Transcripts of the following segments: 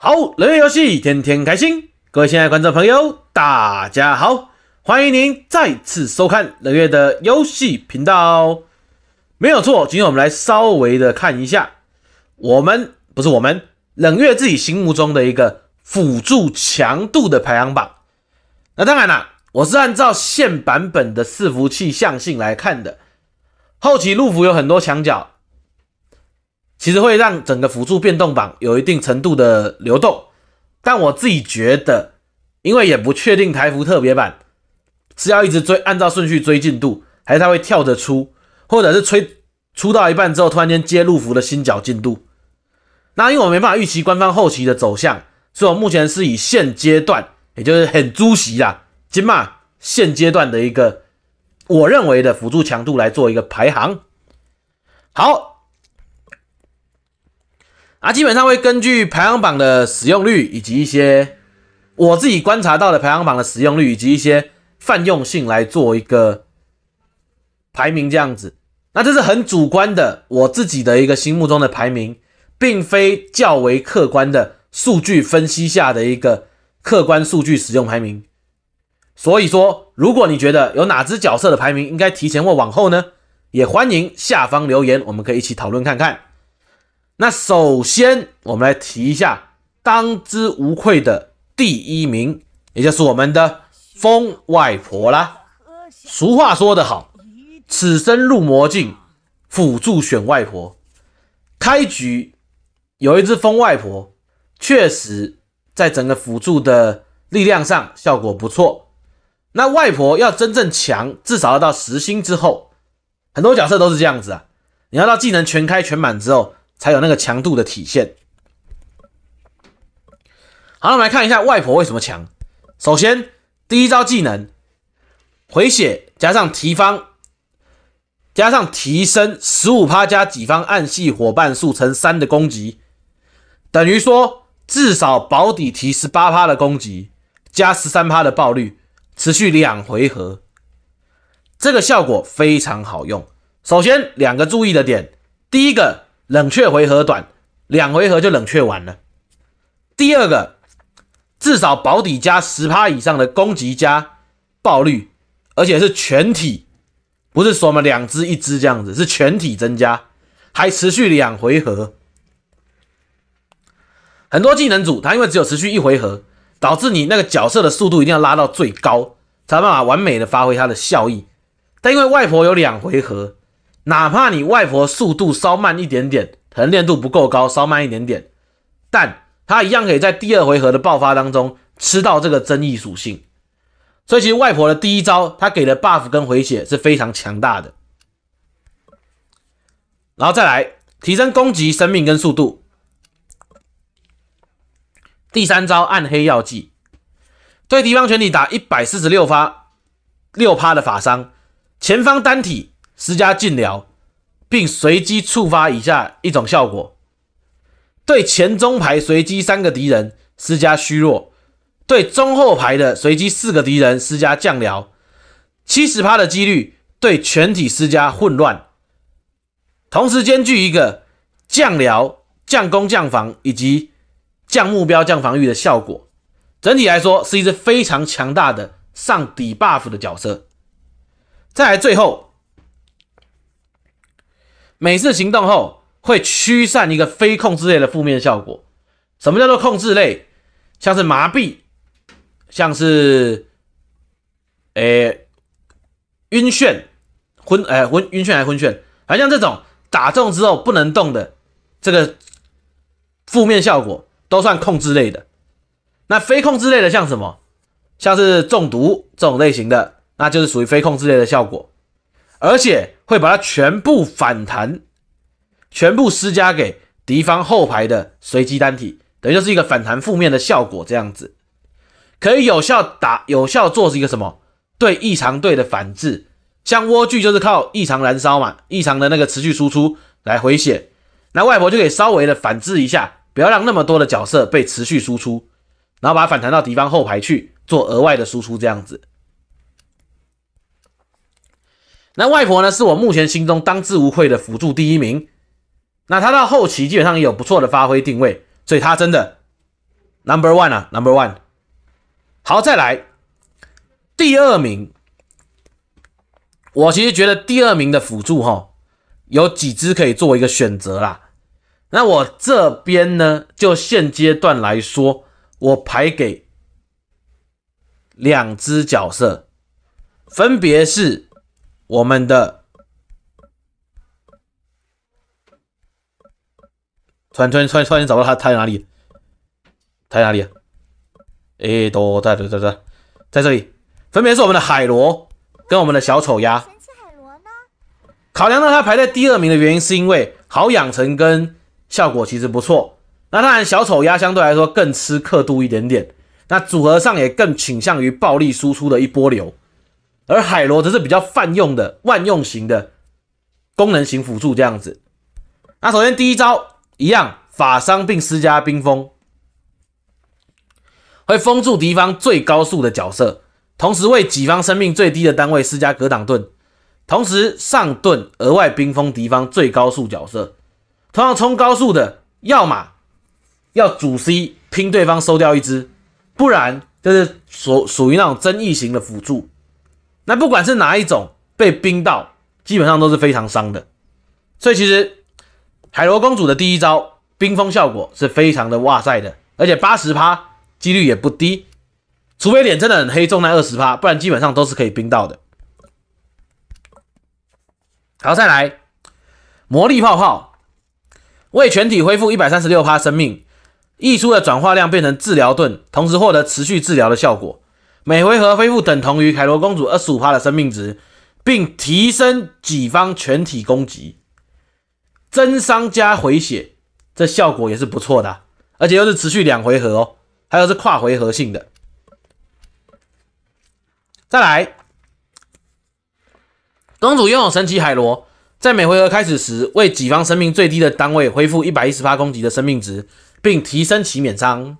好，冷月游戏，天天开心。各位亲爱的观众朋友，大家好，欢迎您再次收看冷月的游戏频道。没有错，今天我们来稍微的看一下，我们不是我们冷月自己心目中的一个辅助强度的排行榜。那当然啦，我是按照现版本的伺服器象性来看的。后期路服有很多墙角。其实会让整个辅助变动榜有一定程度的流动，但我自己觉得，因为也不确定台服特别版是要一直追按照顺序追进度，还是他会跳着出，或者是吹出到一半之后突然间接入服的新角进度。那因为我没办法预期官方后期的走向，所以我目前是以现阶段，也就是很猪席啦，金马现阶段的一个我认为的辅助强度来做一个排行。好。啊，基本上会根据排行榜的使用率，以及一些我自己观察到的排行榜的使用率，以及一些泛用性来做一个排名，这样子。那这是很主观的，我自己的一个心目中的排名，并非较为客观的数据分析下的一个客观数据使用排名。所以说，如果你觉得有哪只角色的排名应该提前或往后呢，也欢迎下方留言，我们可以一起讨论看看。那首先，我们来提一下当之无愧的第一名，也就是我们的风外婆啦。俗话说得好，此生入魔境，辅助选外婆。开局有一只风外婆，确实在整个辅助的力量上效果不错。那外婆要真正强，至少要到十星之后，很多角色都是这样子啊。你要到技能全开全满之后。才有那个强度的体现。好，我们来看一下外婆为什么强。首先，第一招技能回血加上提方，加上提升十五趴加己方暗系伙伴数乘三的攻击，等于说至少保底提十八趴的攻击，加十三趴的爆率，持续两回合。这个效果非常好用。首先两个注意的点，第一个。冷却回合短，两回合就冷却完了。第二个，至少保底加十趴以上的攻击加爆率，而且是全体，不是说嘛，两只一只这样子，是全体增加，还持续两回合。很多技能组它因为只有持续一回合，导致你那个角色的速度一定要拉到最高，才办法完美的发挥它的效益。但因为外婆有两回合。哪怕你外婆速度稍慢一点点，熟练度不够高，稍慢一点点，但她一样可以在第二回合的爆发当中吃到这个增益属性。所以其实外婆的第一招，她给的 buff 跟回血是非常强大的。然后再来提升攻击、生命跟速度。第三招暗黑药剂，对敌方全体打一百四十六发，六趴的法伤，前方单体。施加禁疗，并随机触发以下一种效果：对前中排随机三个敌人施加虚弱；对中后排的随机四个敌人施加降疗；七十趴的几率对全体施加混乱，同时兼具一个降疗、降攻、降防以及降目标降防御的效果。整体来说，是一只非常强大的上底 buff 的角色。再来最后。每次行动后会驱散一个非控制类的负面效果。什么叫做控制类？像是麻痹，像是诶晕眩、昏诶昏晕眩还是昏眩？而像这种打中之后不能动的这个负面效果，都算控制类的。那非控制类的像什么？像是中毒这种类型的，那就是属于非控制类的效果。而且会把它全部反弹，全部施加给敌方后排的随机单体，等于就是一个反弹负面的效果，这样子可以有效打，有效做是一个什么对异常队的反制。像蜗苣就是靠异常燃烧嘛，异常的那个持续输出来回血，那外婆就可以稍微的反制一下，不要让那么多的角色被持续输出，然后把它反弹到敌方后排去做额外的输出，这样子。那外婆呢？是我目前心中当之无愧的辅助第一名。那他到后期基本上也有不错的发挥定位，所以他真的 number one 啊，number one。好，再来第二名，我其实觉得第二名的辅助哈，有几只可以作为一个选择啦。那我这边呢，就现阶段来说，我排给两只角色，分别是。我们的突然突然突然突然找到他，他在哪里？他在哪里？哎，都在在在，在这里。分别是我们的海螺跟我们的小丑鸭。呢？考量到它排在第二名的原因，是因为好养成跟效果其实不错。那当然，小丑鸭相对来说更吃刻度一点点，那组合上也更倾向于暴力输出的一波流。而海螺则是比较泛用的、万用型的功能型辅助这样子。那首先第一招一样，法伤并施加冰封，会封住敌方最高速的角色，同时为己方生命最低的单位施加格挡盾，同时上盾额外冰封敌方最高速角色。同样冲高速的，要么要主 C 拼对方收掉一只，不然就是属属于那种争议型的辅助。那不管是哪一种被冰到，基本上都是非常伤的。所以其实海螺公主的第一招冰封效果是非常的哇塞的，而且八十趴几率也不低，除非脸真的很黑中那二十趴，不然基本上都是可以冰到的。好，再来魔力泡泡，为全体恢复一百三十六趴生命，溢出的转化量变成治疗盾，同时获得持续治疗的效果。每回合恢复等同于凯罗公主二十五帕的生命值，并提升己方全体攻击、增伤加回血，这效果也是不错的，而且又是持续两回合哦，还有是跨回合性的。再来，公主拥有神奇海螺，在每回合开始时为己方生命最低的单位恢复一百一十攻击的生命值，并提升其免伤，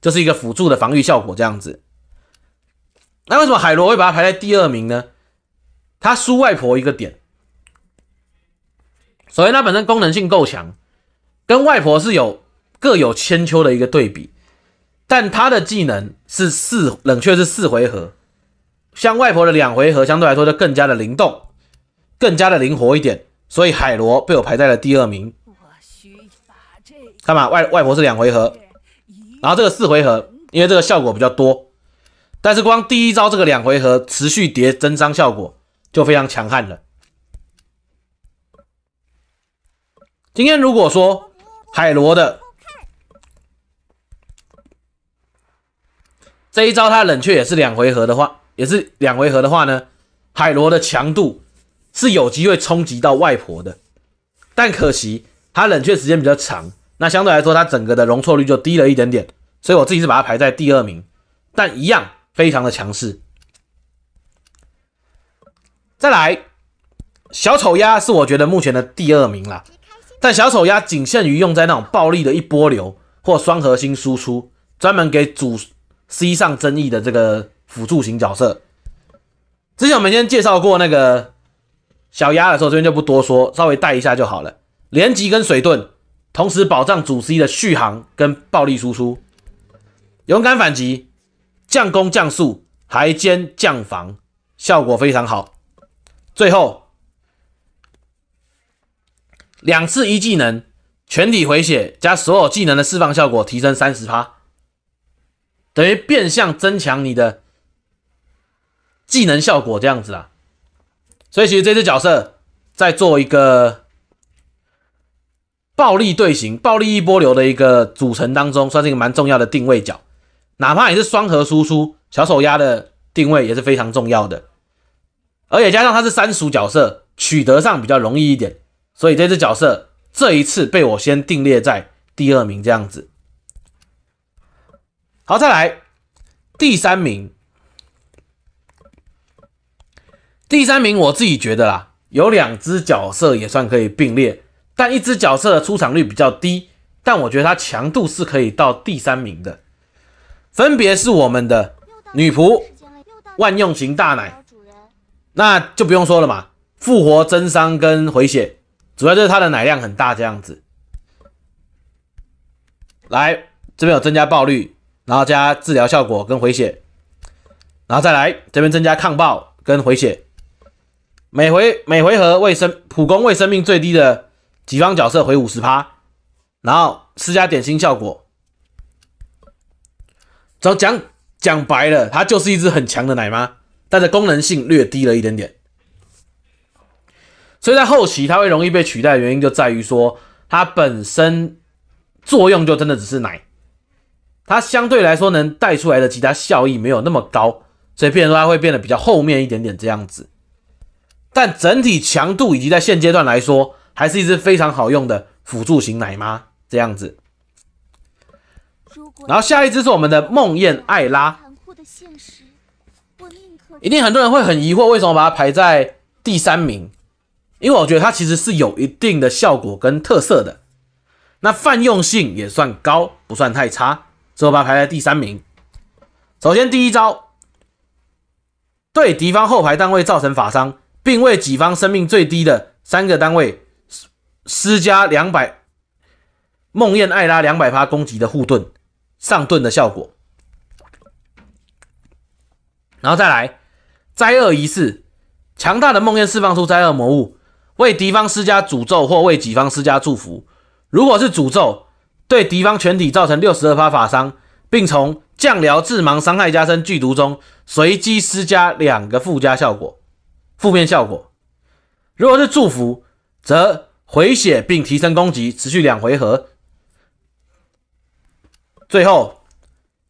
这是一个辅助的防御效果，这样子。那为什么海螺会把它排在第二名呢？它输外婆一个点。首先，它本身功能性够强，跟外婆是有各有千秋的一个对比。但它的技能是四冷却，是四回合，像外婆的两回合，相对来说就更加的灵动，更加的灵活一点。所以海螺被我排在了第二名。看吧，外外婆是两回合，然后这个四回合，因为这个效果比较多。但是光第一招这个两回合持续叠增伤效果就非常强悍了。今天如果说海螺的这一招它冷却也是两回合的话，也是两回合的话呢，海螺的强度是有机会冲击到外婆的，但可惜它冷却时间比较长，那相对来说它整个的容错率就低了一点点，所以我自己是把它排在第二名，但一样。非常的强势。再来，小丑鸭是我觉得目前的第二名了。但小丑鸭仅限于用在那种暴力的一波流或双核心输出，专门给主 C 上争议的这个辅助型角色。之前我们先介绍过那个小鸭的时候，这边就不多说，稍微带一下就好了。连击跟水盾，同时保障主 C 的续航跟暴力输出，勇敢反击。降攻降速还兼降防，效果非常好。最后两次一技能全体回血加所有技能的释放效果提升三十趴，等于变相增强你的技能效果这样子啊。所以其实这只角色在做一个暴力队形、暴力一波流的一个组成当中，算是一个蛮重要的定位角。哪怕你是双核输出，小手压的定位也是非常重要的，而且加上它是三属角色，取得上比较容易一点，所以这只角色这一次被我先定列在第二名这样子。好，再来第三名，第三名我自己觉得啦，有两只角色也算可以并列，但一只角色的出场率比较低，但我觉得它强度是可以到第三名的。分别是我们的女仆、万用型大奶，那就不用说了嘛。复活、增伤跟回血，主要就是它的奶量很大这样子。来，这边有增加暴率，然后加治疗效果跟回血，然后再来这边增加抗暴跟回血。每回每回合为生普攻为生命最低的己方角色回五十趴，然后施加点心效果。只要讲讲白了，它就是一只很强的奶妈，但是功能性略低了一点点。所以在后期它会容易被取代的原因就在于说，它本身作用就真的只是奶，它相对来说能带出来的其他效益没有那么高，所以变说它会变得比较后面一点点这样子。但整体强度以及在现阶段来说，还是一只非常好用的辅助型奶妈这样子。然后下一支是我们的梦魇艾拉，一定很多人会很疑惑为什么把它排在第三名，因为我觉得它其实是有一定的效果跟特色的，那泛用性也算高，不算太差，所以把它排在第三名。首先第一招，对敌方后排单位造成法伤，并为己方生命最低的三个单位施施加两百梦魇艾拉两百发攻击的护盾。上盾的效果，然后再来灾厄仪式，强大的梦魇释放出灾厄魔物，为敌方施加诅咒或为己方施加祝福。如果是诅咒，对敌方全体造成六十二发法伤，并从降疗、致盲、伤害加深、剧毒中随机施加两个附加效果，负面效果。如果是祝福，则回血并提升攻击，持续两回合。最后，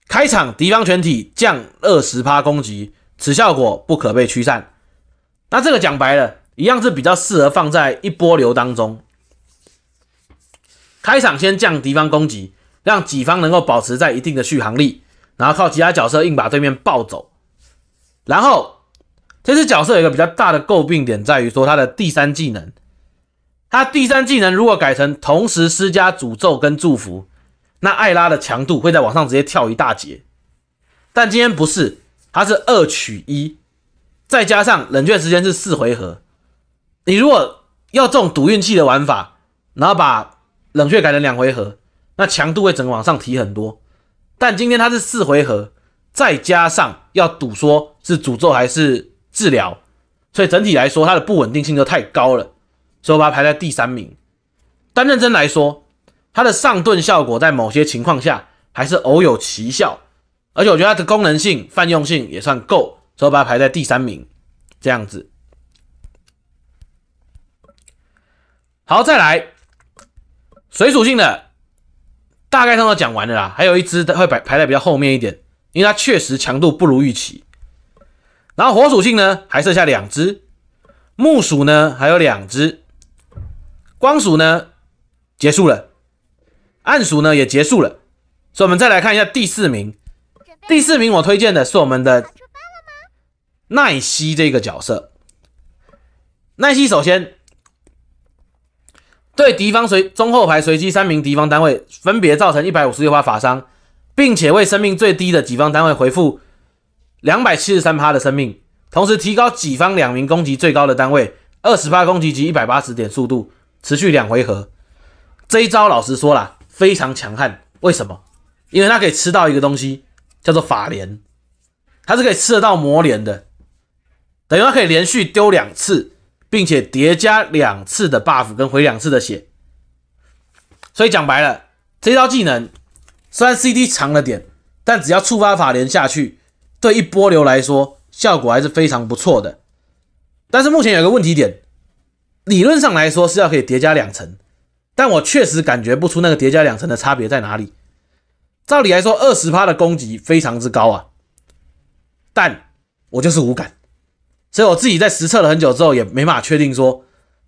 开场敌方全体降二十攻击，此效果不可被驱散。那这个讲白了，一样是比较适合放在一波流当中。开场先降敌方攻击，让己方能够保持在一定的续航力，然后靠其他角色硬把对面暴走。然后，这只角色有一个比较大的诟病点，在于说他的第三技能，他第三技能如果改成同时施加诅咒跟祝福。那艾拉的强度会在往上直接跳一大截，但今天不是，它是二取一，再加上冷却时间是四回合。你如果要这种赌运气的玩法，然后把冷却改成两回合，那强度会整个往上提很多。但今天它是四回合，再加上要赌说是诅咒还是治疗，所以整体来说它的不稳定性就太高了，所以我把它排在第三名。但认真来说，它的上盾效果在某些情况下还是偶有奇效，而且我觉得它的功能性、泛用性也算够，所以把它排在第三名。这样子，好，再来，水属性的大概上都讲完了啦，还有一只会排排在比较后面一点，因为它确实强度不如预期。然后火属性呢，还剩下两只；木属呢，还有两只；光属呢，结束了。暗属呢也结束了，所以我们再来看一下第四名。第四名我推荐的是我们的奈希这个角色。奈希首先对敌方随中后排随机三名敌方单位分别造成一百五十六发法伤，并且为生命最低的己方单位回复两百七十三的生命，同时提高己方两名攻击最高的单位二十发攻击及一百八十点速度，持续两回合。这一招老实说啦，非常强悍，为什么？因为他可以吃到一个东西，叫做法连，他是可以吃得到魔连的，等于他可以连续丢两次，并且叠加两次的 buff 跟回两次的血。所以讲白了，这招技能虽然 CD 长了点，但只要触发法连下去，对一波流来说效果还是非常不错的。但是目前有一个问题点，理论上来说是要可以叠加两层。但我确实感觉不出那个叠加两层的差别在哪里。照理来说，二十趴的攻击非常之高啊，但我就是无感。所以我自己在实测了很久之后，也没法确定说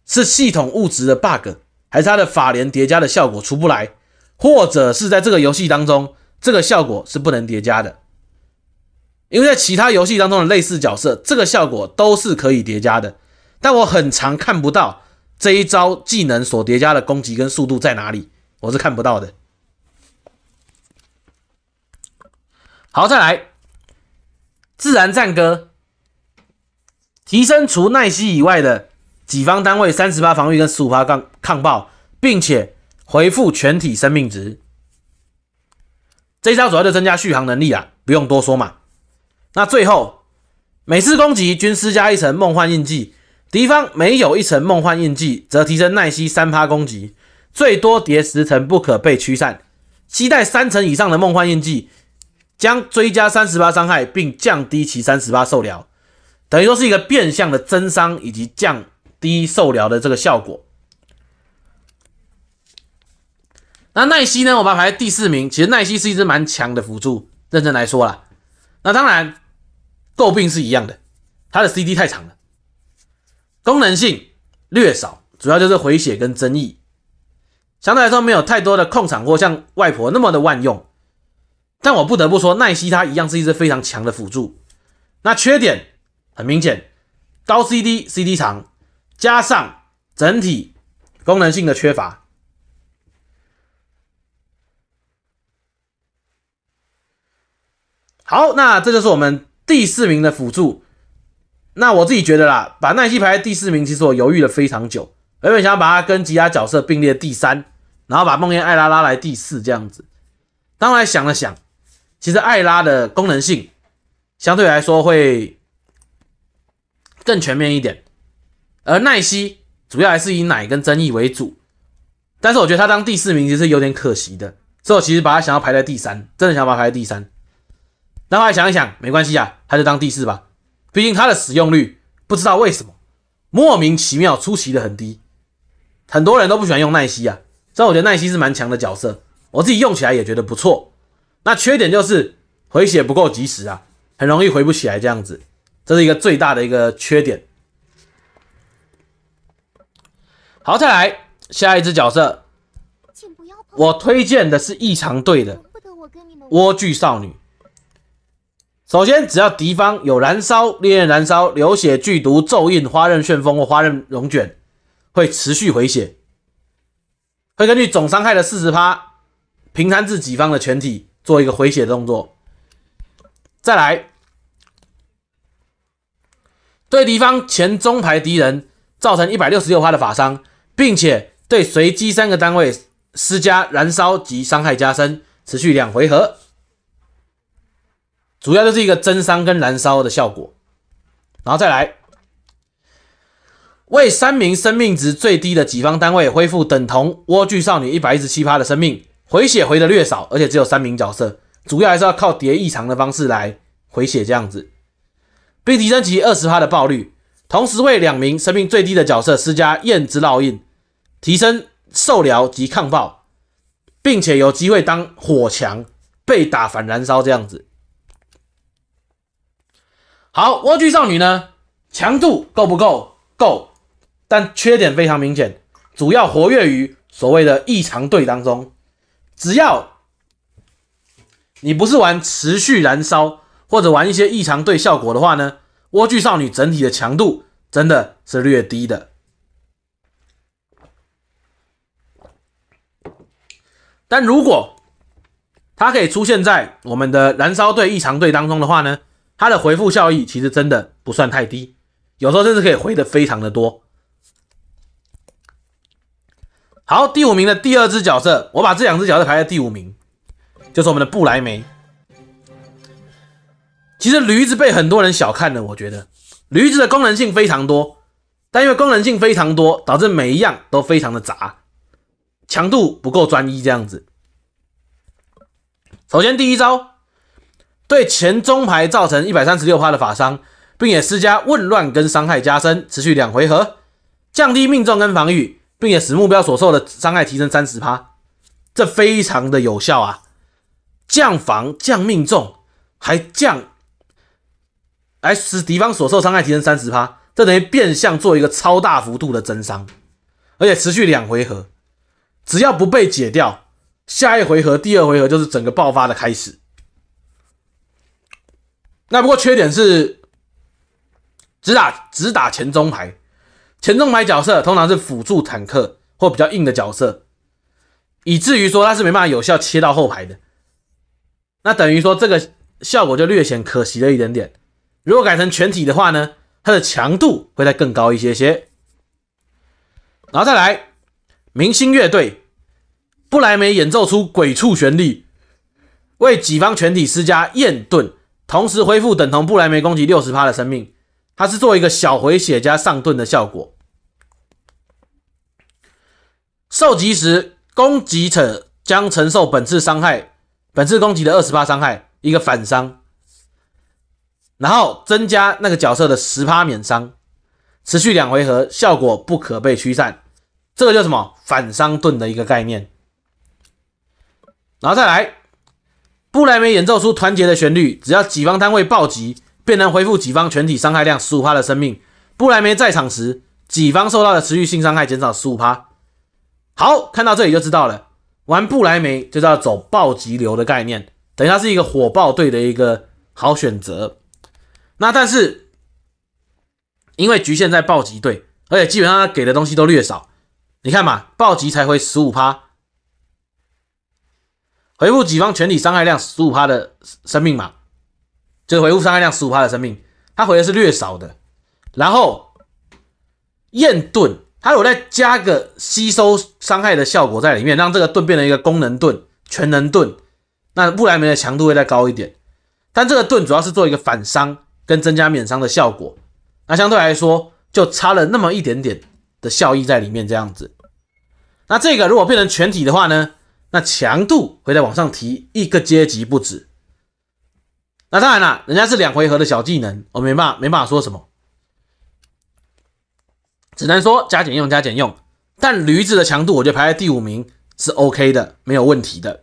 是系统物值的 bug，还是它的法联叠加的效果出不来，或者是在这个游戏当中这个效果是不能叠加的。因为在其他游戏当中的类似角色，这个效果都是可以叠加的，但我很常看不到。这一招技能所叠加的攻击跟速度在哪里，我是看不到的。好，再来，自然战歌，提升除奈西以外的己方单位三十八防御跟十五八抗抗爆，并且回复全体生命值。这一招主要就增加续航能力啊，不用多说嘛。那最后，每次攻击均施加一层梦幻印记。敌方没有一层梦幻印记，则提升奈希三趴攻击，最多叠十层，不可被驱散。期待三层以上的梦幻印记，将追加三十八伤害，并降低其三十八受疗。等于说是一个变相的增伤以及降低受疗的这个效果。那奈希呢？我们排第四名。其实奈希是一支蛮强的辅助，认真来说啦。那当然，诟病是一样的，它的 CD 太长了。功能性略少，主要就是回血跟增益，相对来说没有太多的控场或像外婆那么的万用。但我不得不说，奈西它一样是一支非常强的辅助。那缺点很明显，高 CD、CD 长，加上整体功能性的缺乏。好，那这就是我们第四名的辅助。那我自己觉得啦，把奈希排在第四名，其实我犹豫了非常久，原本想要把他跟其他角色并列第三，然后把梦魇艾拉拉来第四这样子。后来想了想，其实艾拉的功能性相对来说会更全面一点，而奈希主要还是以奶跟增益为主。但是我觉得他当第四名其实有点可惜的，所以我其实把他想要排在第三，真的想把他排在第三。然后来想一想，没关系啊，还是当第四吧。毕竟它的使用率不知道为什么莫名其妙出奇的很低，很多人都不喜欢用奈希啊。虽我觉得奈希是蛮强的角色，我自己用起来也觉得不错。那缺点就是回血不够及时啊，很容易回不起来这样子，这是一个最大的一个缺点。好，再来下一只角色，我推荐的是异常队的莴苣少女。首先，只要敌方有燃烧、烈焰燃烧、流血、剧毒、咒印、花刃旋风或花刃龙卷，会持续回血，会根据总伤害的四十趴平摊至己方的全体做一个回血的动作。再来，对敌方前中排敌人造成一百六十六趴的法伤，并且对随机三个单位施加燃烧及伤害加深，持续两回合。主要就是一个增伤跟燃烧的效果，然后再来为三名生命值最低的己方单位恢复等同莴苣少女一百一十七趴的生命，回血回的略少，而且只有三名角色，主要还是要靠叠异常的方式来回血这样子，并提升其二十趴的爆率，同时为两名生命最低的角色施加燕之烙印，提升受疗及抗爆，并且有机会当火墙被打反燃烧这样子。好，莴苣少女呢？强度够不够？够，但缺点非常明显，主要活跃于所谓的异常队当中。只要你不是玩持续燃烧或者玩一些异常队效果的话呢，莴苣少女整体的强度真的是略低的。但如果它可以出现在我们的燃烧队、异常队当中的话呢？它的回复效益其实真的不算太低，有时候甚至可以回的非常的多。好，第五名的第二只角色，我把这两只角色排在第五名，就是我们的布莱梅。其实驴子被很多人小看了，我觉得驴子的功能性非常多，但因为功能性非常多，导致每一样都非常的杂，强度不够专一这样子。首先第一招。对前中排造成一百三十六帕的法伤，并也施加混乱跟伤害加深，持续两回合，降低命中跟防御，并也使目标所受的伤害提升三十趴，这非常的有效啊！降防、降命中，还降，来使敌方所受伤害提升三十趴，这等于变相做一个超大幅度的增伤，而且持续两回合，只要不被解掉，下一回合、第二回合就是整个爆发的开始。那不过缺点是，只打只打前中排，前中排角色通常是辅助坦克或比较硬的角色，以至于说它是没办法有效切到后排的。那等于说这个效果就略显可惜了一点点。如果改成全体的话呢，它的强度会再更高一些些。然后再来，明星乐队，布莱梅演奏出鬼畜旋律，为己方全体施加焰盾。同时恢复等同布莱梅攻击六十的生命，它是做一个小回血加上盾的效果。受击时，攻击者将承受本次伤害，本次攻击的二十伤害，一个反伤，然后增加那个角色的十免伤，持续两回合，效果不可被驱散。这个叫什么？反伤盾的一个概念。然后再来。布莱梅演奏出团结的旋律，只要己方单位暴击，便能恢复己方全体伤害量十五的生命。布莱梅在场时，己方受到的持续性伤害减少十五%。好，看到这里就知道了，玩布莱梅就是要走暴击流的概念。等于它是一个火爆队的一个好选择。那但是因为局限在暴击队，而且基本上他给的东西都略少。你看嘛，暴击才回十五%。回复己方全体伤害量十五趴的生命嘛，就是回复伤害量十五趴的生命，它回的是略少的。然后，焰盾它有再加个吸收伤害的效果在里面，让这个盾变成一个功能盾、全能盾，那布莱梅的强度会再高一点。但这个盾主要是做一个反伤跟增加免伤的效果，那相对来说就差了那么一点点的效益在里面这样子。那这个如果变成全体的话呢？那强度会再往上提一个阶级不止。那当然了，人家是两回合的小技能，我没办法，没办法说什么，只能说加减用加减用。但驴子的强度，我觉得排在第五名是 OK 的，没有问题的。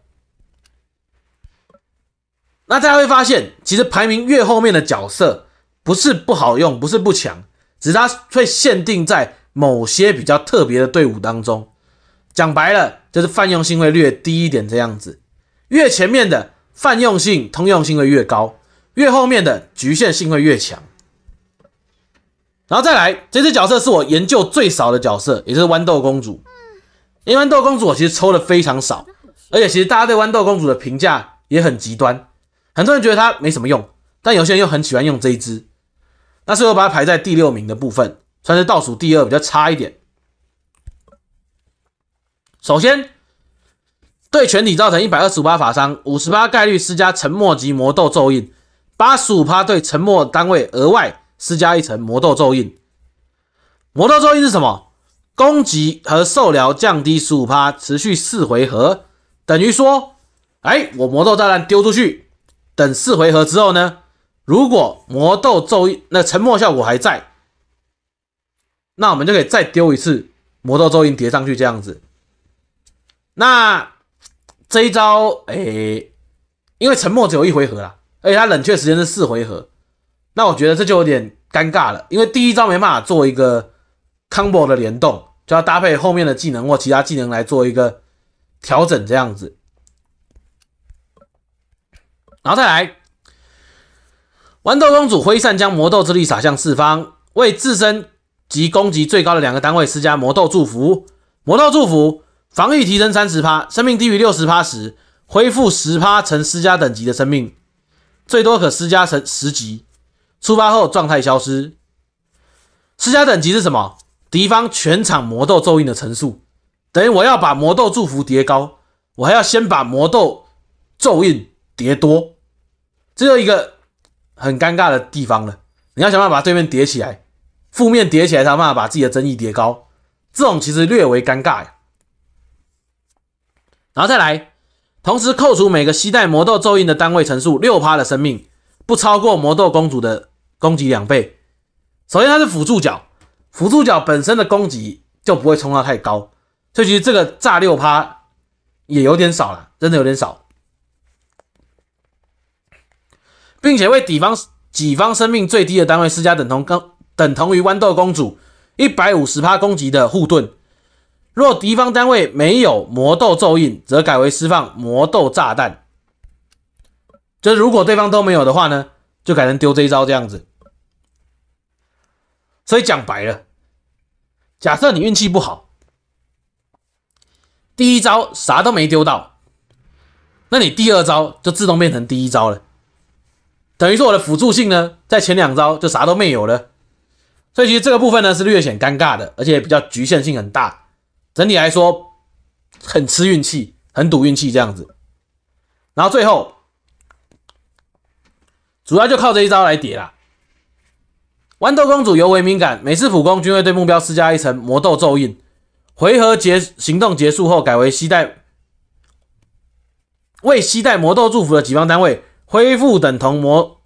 那大家会发现，其实排名越后面的角色，不是不好用，不是不强，只是它会限定在某些比较特别的队伍当中。讲白了。就是泛用性会略低一点，这样子，越前面的泛用性、通用性会越高，越后面的局限性会越强。然后再来，这只角色是我研究最少的角色，也就是豌豆公主。因为豌豆公主我其实抽的非常少，而且其实大家对豌豆公主的评价也很极端，很多人觉得它没什么用，但有些人又很喜欢用这一支。但是我把它排在第六名的部分，算是倒数第二，比较差一点。首先，对全体造成一百二十八法伤，五十八概率施加沉默及魔豆咒印，八十五趴对沉默单位额外施加一层魔豆咒印。魔豆咒印是什么？攻击和受疗降低十五趴，持续四回合。等于说，哎，我魔豆炸弹丢出去，等四回合之后呢？如果魔豆咒印那沉默效果还在，那我们就可以再丢一次魔豆咒印叠上去，这样子。那这一招，诶，因为沉默只有一回合啊，而且它冷却时间是四回合，那我觉得这就有点尴尬了，因为第一招没办法做一个 combo 的联动，就要搭配后面的技能或其他技能来做一个调整这样子。然后再来，豌豆公主挥扇将魔豆之力撒向四方，为自身及攻击最高的两个单位施加魔豆祝福。魔豆祝福。防御提升三十趴，生命低于六十趴时恢复十趴乘施加等级的生命，最多可施加成十级。出发后状态消失。施加等级是什么？敌方全场魔豆咒印的层数，等于我要把魔豆祝福叠高，我还要先把魔豆咒印叠多。这又一个很尴尬的地方了。你要想办法把对面叠起来，负面叠起来，他慢慢把自己的争议叠高。这种其实略为尴尬呀。然后再来，同时扣除每个携带魔豆咒印的单位乘数六趴的生命，不超过魔豆公主的攻击两倍。首先它是辅助角，辅助角本身的攻击就不会冲到太高，所以其实这个炸六趴也有点少了，真的有点少，并且为敌方己方生命最低的单位施加等同等同于豌豆公主一百五十趴攻击的护盾。若敌方单位没有魔豆咒印，则改为释放魔豆炸弹。就是如果对方都没有的话呢，就改成丢这一招这样子。所以讲白了，假设你运气不好，第一招啥都没丢到，那你第二招就自动变成第一招了，等于说我的辅助性呢，在前两招就啥都没有了。所以其实这个部分呢是略显尴尬的，而且比较局限性很大。整体来说，很吃运气，很赌运气这样子。然后最后，主要就靠这一招来叠啦。豌豆公主尤为敏感，每次普攻均会对目标施加一层魔豆咒印。回合结行动结束后，改为吸带。为吸带魔豆祝福的己方单位恢复等同魔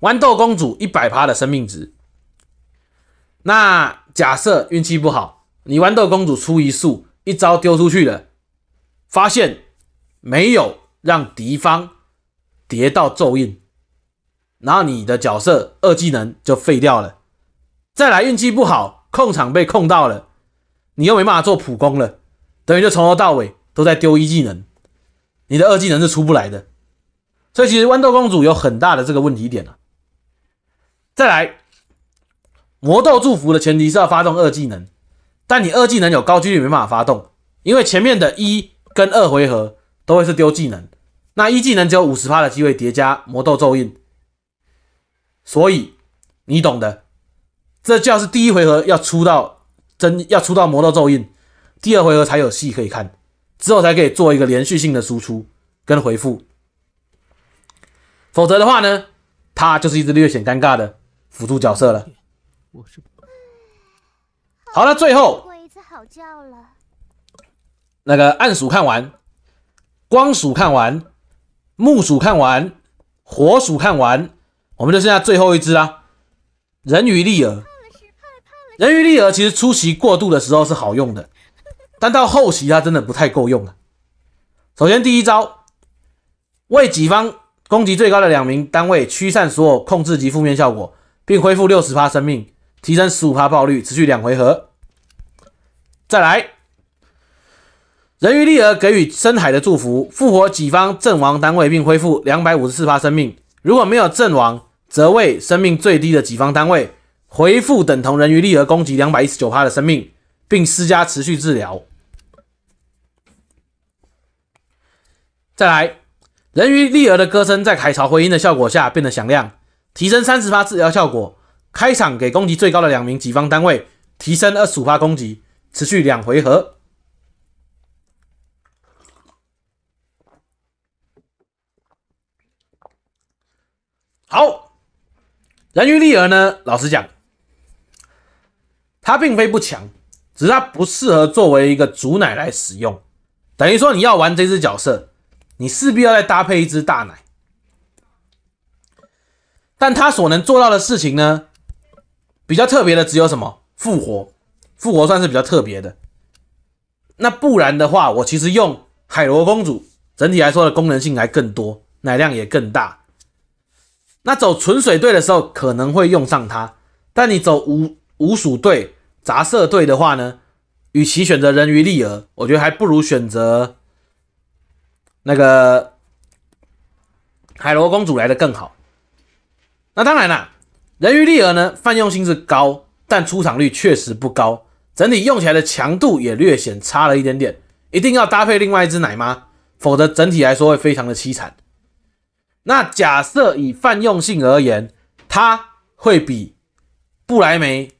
豌豆公主一百趴的生命值。那假设运气不好。你豌豆公主出一束，一招丢出去了，发现没有让敌方叠到咒印，然后你的角色二技能就废掉了。再来运气不好，控场被控到了，你又没办法做普攻了，等于就从头到尾都在丢一技能，你的二技能是出不来的。所以其实豌豆公主有很大的这个问题点啊。再来，魔豆祝福的前提是要发动二技能。但你二技能有高几率没办法发动，因为前面的一跟二回合都会是丢技能，那一技能只有五十趴的机会叠加魔豆咒印，所以你懂的，这叫是第一回合要出到真要出到魔豆咒印，第二回合才有戏可以看，之后才可以做一个连续性的输出跟回复，否则的话呢，他就是一只略显尴尬的辅助角色了。我是。好了，最后过一次好觉了。那个暗鼠看完，光鼠看完，木鼠看完，火鼠看完，我们就剩下最后一只啦。人鱼利尔，人鱼利尔其实初期过度的时候是好用的，但到后期它真的不太够用了。首先第一招，为己方攻击最高的两名单位驱散所有控制及负面效果，并恢复六十发生命。提升十五爆率，持续两回合。再来，人鱼丽儿给予深海的祝福，复活己方阵亡单位，并恢复两百五十四生命。如果没有阵亡，则为生命最低的己方单位回复等同人鱼丽儿攻击两百一十九的生命，并施加持续治疗。再来，人鱼丽儿的歌声在海潮回音的效果下变得响亮，提升三十治疗效果。开场给攻击最高的两名己方单位提升二十五发攻击，持续两回合。好，人鱼丽儿呢？老实讲，她并非不强，只是她不适合作为一个主奶来使用。等于说，你要玩这只角色，你势必要再搭配一只大奶。但他所能做到的事情呢？比较特别的只有什么复活，复活算是比较特别的。那不然的话，我其实用海螺公主整体来说的功能性还更多，奶量也更大。那走纯水队的时候可能会用上它，但你走无无鼠队、杂色队的话呢，与其选择人鱼丽尔，我觉得还不如选择那个海螺公主来的更好。那当然了。人鱼丽儿呢？泛用性是高，但出场率确实不高，整体用起来的强度也略显差了一点点，一定要搭配另外一只奶妈，否则整体来说会非常的凄惨。那假设以泛用性而言，它会比布莱梅、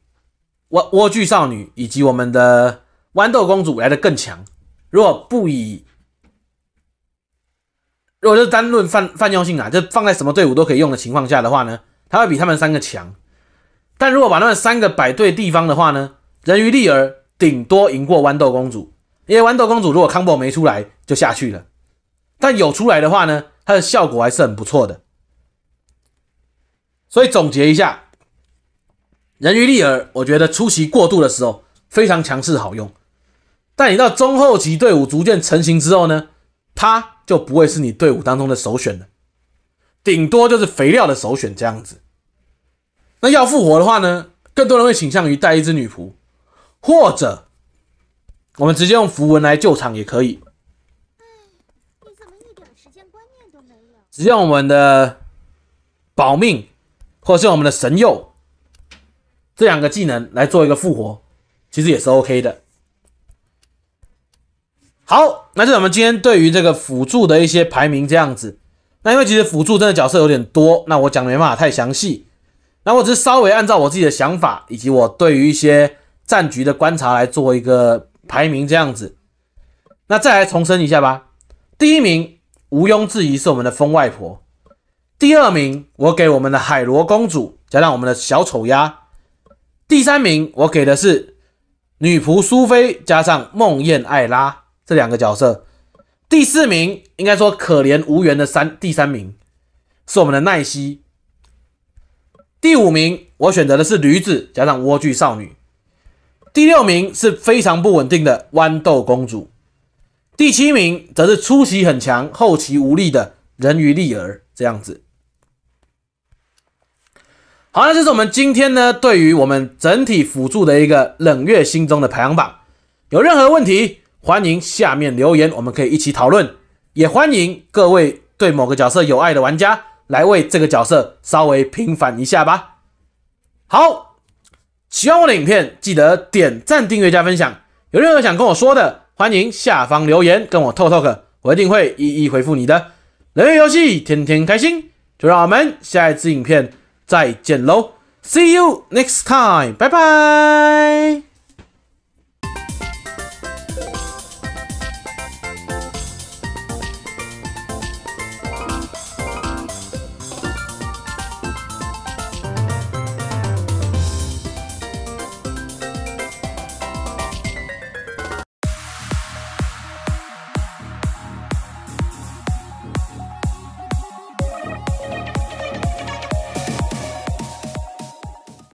蜗蜗苣少女以及我们的豌豆公主来的更强。若不以，如果是单论泛泛用性啊，就放在什么队伍都可以用的情况下的话呢？他会比他们三个强，但如果把他们三个摆对地方的话呢？人鱼丽儿顶多赢过豌豆公主，因为豌豆公主如果 combo 没出来就下去了，但有出来的话呢，它的效果还是很不错的。所以总结一下，人鱼丽儿，我觉得出席过度的时候非常强势好用，但你到中后期队伍逐渐成型之后呢，他就不会是你队伍当中的首选了。顶多就是肥料的首选这样子。那要复活的话呢，更多人会倾向于带一只女仆，或者我们直接用符文来救场也可以。只你怎么一点时间观念都没我们的保命，或者是我们的神佑这两个技能来做一个复活，其实也是 OK 的。好，那是我们今天对于这个辅助的一些排名这样子。那因为其实辅助真的角色有点多，那我讲没办法太详细，那我只是稍微按照我自己的想法以及我对于一些战局的观察来做一个排名这样子。那再来重申一下吧，第一名毋庸置疑是我们的疯外婆，第二名我给我们的海螺公主加上我们的小丑鸭，第三名我给的是女仆苏菲加上梦魇艾拉这两个角色。第四名应该说可怜无缘的三，第三名是我们的奈希。第五名我选择的是驴子加上莴苣少女。第六名是非常不稳定的豌豆公主。第七名则是初期很强后期无力的人鱼丽儿这样子。好，那这是我们今天呢对于我们整体辅助的一个冷月心中的排行榜。有任何问题？欢迎下面留言，我们可以一起讨论。也欢迎各位对某个角色有爱的玩家来为这个角色稍微平反一下吧。好，喜欢我的影片，记得点赞、订阅、加分享。有任何想跟我说的，欢迎下方留言跟我透透个，我一定会一一回复你的。人鱼游戏，天天开心。就让我们下一次影片再见喽，See you next time，拜拜。